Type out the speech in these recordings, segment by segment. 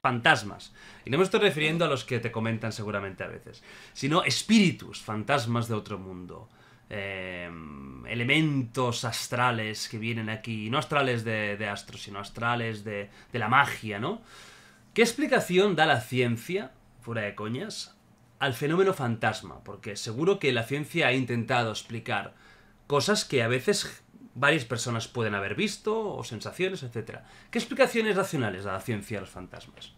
Fantasmas. Y no me estoy refiriendo a los que te comentan seguramente a veces, sino espíritus, fantasmas de otro mundo. Em, elementos astrales que vienen aquí, no astrales de, astros, sino astrales de, de la magia, ¿no? ¿Qué explicación da la ciencia, fuera de coñas, al fenómeno fantasma? Porque seguro que la ciencia ha intentado explicar cosas que a veces varias personas pueden haber visto, o sensaciones, etc. ¿Qué explicaciones racionales da la ciencia a los fantasmas?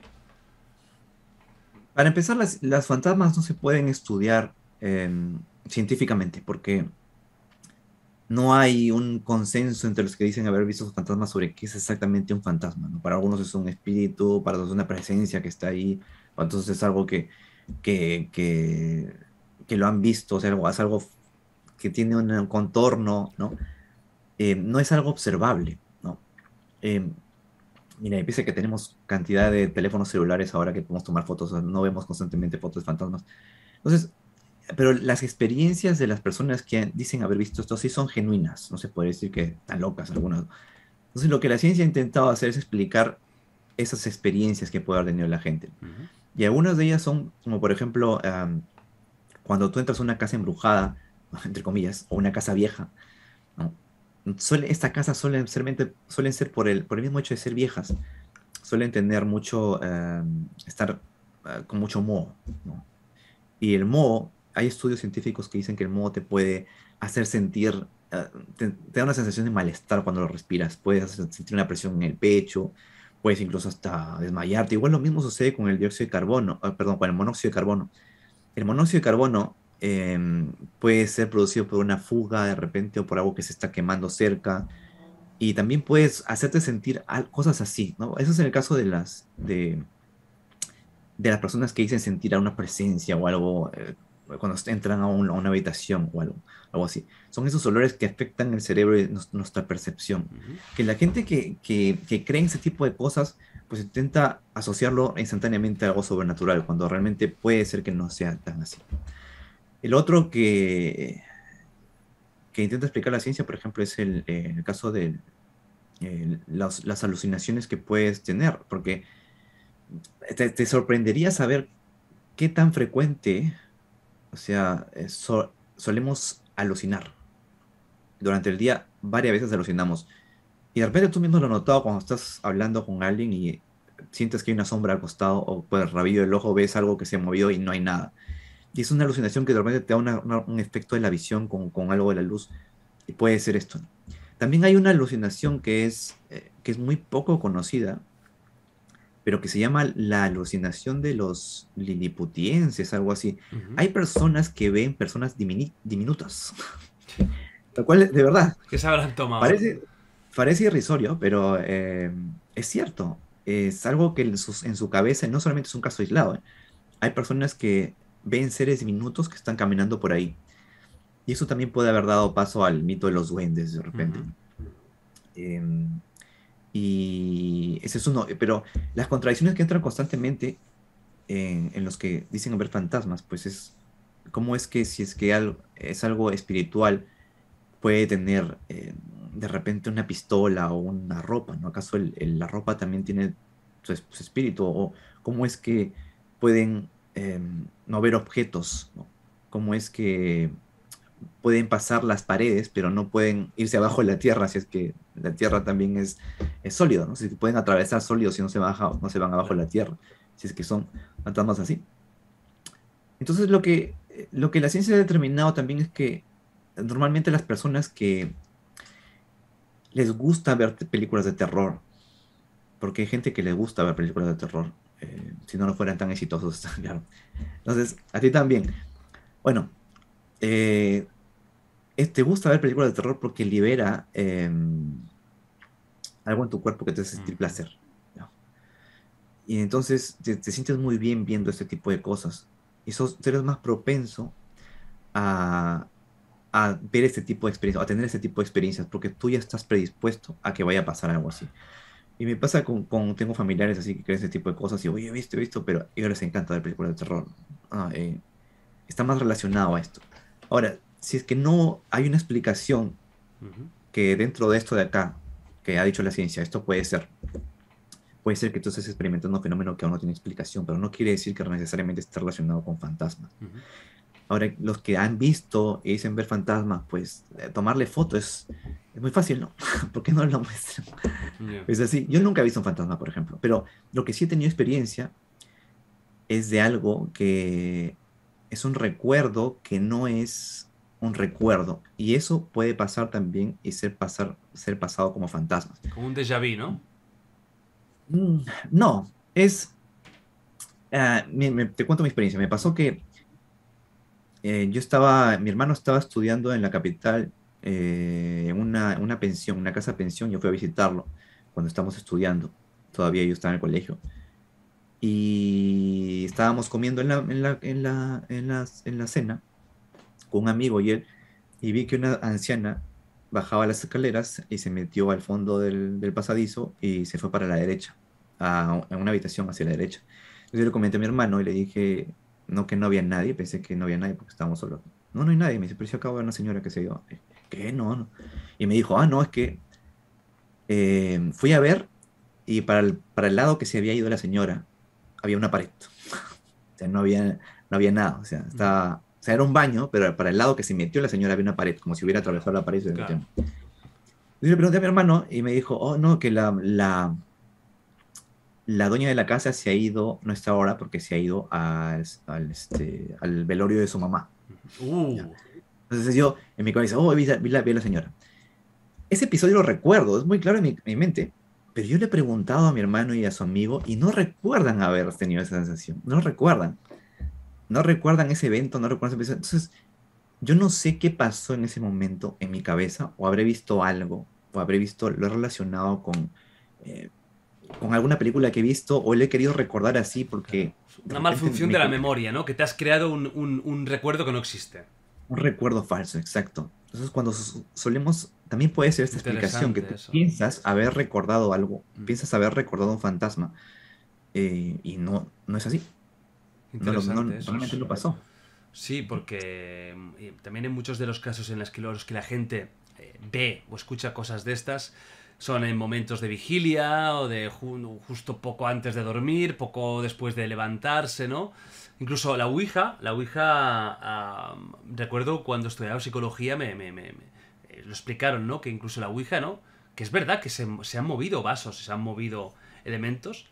Para empezar, las, fantasmas no se pueden estudiar em, científicamente, porque no hay un consenso entre los que dicen haber visto fantasmas sobre qué es exactamente un fantasma. Para algunos es un espíritu, para otros es una presencia que está ahí, para otros es algo que, lo han visto, o sea, es algo que tiene un contorno, ¿no? Eh, no es algo observable, ¿no? Eh, mira, dice que tenemos cantidad de teléfonos celulares ahora que podemos tomar fotos, no vemos constantemente fotos de fantasmas. Entonces, pero las experiencias de las personas que dicen haber visto esto sí son genuinas, no se puede decir que están locas algunas. Entonces, lo que la ciencia ha intentado hacer es explicar esas experiencias que puede haber tenido la gente. Y algunas de ellas son, como por ejemplo, cuando tú entras a una casa embrujada, entre comillas, o una casa vieja, ¿no? esta estas casas suelen ser, suelen ser por, el, por el mismo hecho de ser viejas, suelen tener mucho, eh, estar eh, con mucho moho. Y el moho, hay estudios científicos que dicen que el moho te puede hacer sentir, eh, te, da una sensación de malestar cuando lo respiras, puedes sentir una presión en el pecho, puedes incluso hasta desmayarte. Igual lo mismo sucede con el dióxido de carbono, perdón, con el monóxido de carbono. El monóxido de carbono Em, puede ser producido por una fuga de repente o por algo que se está quemando cerca. Y también puedes hacerte sentir cosas así, Eso es en el caso de las, de, de las personas que dicen sentir a una presencia o algo eh, cuando entran a, una habitación o algo, algo así. Son esos olores que afectan el cerebro y nuestra percepción. Que la gente que, que, que cree en ese tipo de cosas, pues intenta asociarlo instantáneamente a algo sobrenatural, cuando realmente puede ser que no sea tan así. El otro que, intenta explicar la ciencia, por ejemplo, es el, eh, caso de eh, las, alucinaciones que puedes tener, porque te, sorprendería saber qué tan frecuente, o sea, eh, solemos alucinar. Durante el día varias veces alucinamos. Y de repente tú mismo lo has notado cuando estás hablando con alguien y sientes que hay una sombra al costado o por pues, el rabillo del ojo ves algo que se ha movido y no hay nada. Y es una alucinación que normalmente te da un efecto de la visión con, con, algo de la luz. Y puede ser esto. También hay una alucinación que es, eh, que es muy poco conocida, pero que se llama la alucinación de los liliputienses, algo así. Hay personas que ven personas diminutas. Lo cual, de verdad. Que se habrán tomado? Parece, parece irrisorio, pero eh, es cierto. Es algo que en, en, su cabeza, no solamente es un caso aislado, ¿eh? hay personas que ven seres diminutos que están caminando por ahí. Y eso también puede haber dado paso al mito de los duendes de repente. Em, y ese es uno, pero las contradicciones que entran constantemente en, los que dicen haber fantasmas, pues es cómo es que si es que algo, es algo espiritual puede tener eh, de repente una pistola o una ropa, ¿no? ¿Acaso la ropa también tiene su, su espíritu? ¿O cómo es que pueden Em, no ver objetos, ¿no? es que pueden pasar las paredes, pero no pueden irse abajo de la tierra, si es que la tierra también es, sólido, ¿no? Si pueden atravesar sólidos si no se, no se van abajo de la tierra, si es que son fantasmas así. Entonces lo que, lo que la ciencia ha determinado también es que normalmente las personas que les gusta ver películas de terror, porque hay gente que le gusta ver películas de terror, eh, si no, no fueran tan exitosos, claro. Entonces, a ti también. Bueno, eh, te gusta ver películas de terror porque libera em, algo en tu cuerpo que te hace sentir mm. placer. Y entonces te, sientes muy bien viendo este tipo de cosas. Y sos, eres más propenso a, a ver este tipo de experiencias, a tener este tipo de experiencias, porque tú ya estás predispuesto a que vaya a pasar algo así. Y me pasa con, tengo familiares así que creen ese tipo de cosas y, oye, he visto, he visto, pero a ellos les encanta la película de terror. Ah, eh, está más relacionado a esto. Ahora, si es que no hay una explicación que dentro de esto de acá, que ha dicho la ciencia, esto puede ser. Puede ser que tú estés experimentando un fenómeno que aún no tiene explicación, pero no quiere decir que necesariamente esté relacionado con fantasmas. Ahora, los que han visto y dicen ver fantasmas, pues eh, tomarle fotos es, muy fácil, ¿no? ¿Por qué no lo muestran? Es así. Yo nunca he visto un fantasma, por ejemplo, pero lo que sí he tenido experiencia es de algo que es un recuerdo que no es un recuerdo. Y eso puede pasar también y ser, pasar, ser pasado como fantasmas. Como un déjà vu, ¿no? Mm, no, es... Ah, te cuento mi experiencia. Me pasó que eh, yo estaba, mi hermano estaba estudiando en la capital, en eh, una, una, pensión, una casa pensión, yo fui a visitarlo cuando estábamos estudiando, todavía yo estaba en el colegio y estábamos comiendo en la, en la, en la, en la, cena con un amigo y él, y vi que una anciana bajaba las escaleras y se metió al fondo del, del pasadizo y se fue para la derecha, a, una habitación hacia la derecha. yo le comenté a mi hermano y le dije, no que no había nadie, pensé que no había nadie porque estábamos solos. No, no hay nadie. Me dice, pero si acabo de ver una señora que se dio. Eh, ¿Qué? No, no. Y me dijo, ah, no, es que eh, fui a ver y para el, para el lado que se había ido la señora había una pared. o sea, no había, no había nada. O sea, o era un baño, pero para el lado que se metió la señora había una pared, como si hubiera atravesado la pared. Claro. le pregunté a mi hermano y me dijo, oh, no, que la la dueña de la casa se ha ido, no está ahora porque se ha ido al, este, velorio de su mamá. Uh. Entonces yo en mi cabeza, oh, vi, vi, la, señora. Ese episodio lo recuerdo, es muy claro en mi, mente, pero yo le he preguntado a mi hermano y a su amigo y no recuerdan haber tenido esa sensación, no recuerdan. No recuerdan ese evento, no recuerdan ese episodio. Entonces, yo no sé qué pasó en ese momento en mi cabeza, o habré visto algo, o habré visto lo relacionado con eh, con alguna película que he visto o le he querido recordar así porque... Una malfunción de la memoria, ¿no? Que te has creado un, recuerdo que no existe. Un recuerdo falso, exacto. Entonces cuando solemos... También puede ser esta explicación, que tú piensas haber recordado algo, mm. piensas haber recordado un fantasma eh, y no, no es así. No, realmente lo pasó. Sí, porque eh, también en muchos de los casos en los que la gente eh, ve o escucha cosas de estas, son en momentos de vigilia o de justo poco antes de dormir, poco después de levantarse, ¿no? Incluso la Ouija, la Ouija, recuerdo cuando estudiaba psicología me, eh, lo explicaron, ¿no? Que incluso la Ouija, ¿no? Que es verdad que se, han movido vasos, se han movido elementos,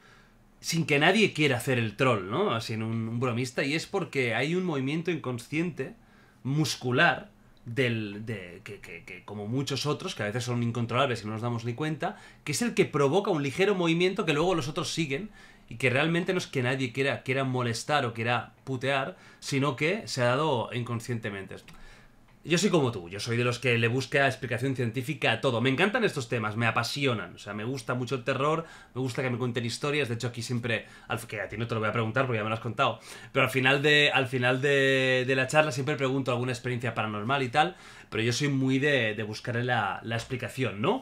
sin que nadie quiera hacer el troll, ¿no? Así en un bromista, y es porque hay un movimiento inconsciente, muscular, del, que, como muchos otros, que a veces son incontrolables y no nos damos ni cuenta, que es el que provoca un ligero movimiento que luego los otros siguen y que realmente no es que nadie quiera, quiera molestar o quiera putear, sino que se ha dado inconscientemente. Yo soy como tú, yo soy de los que le busca explicación científica a todo. Me encantan estos temas, me apasionan. O sea, me gusta mucho el terror, me gusta que me cuenten historias. De hecho, aquí siempre, que a ti no te lo voy a preguntar porque ya me lo has contado, pero al final de, al final de, la charla siempre pregunto alguna experiencia paranormal y tal. Pero yo soy muy de, de la explicación, ¿no?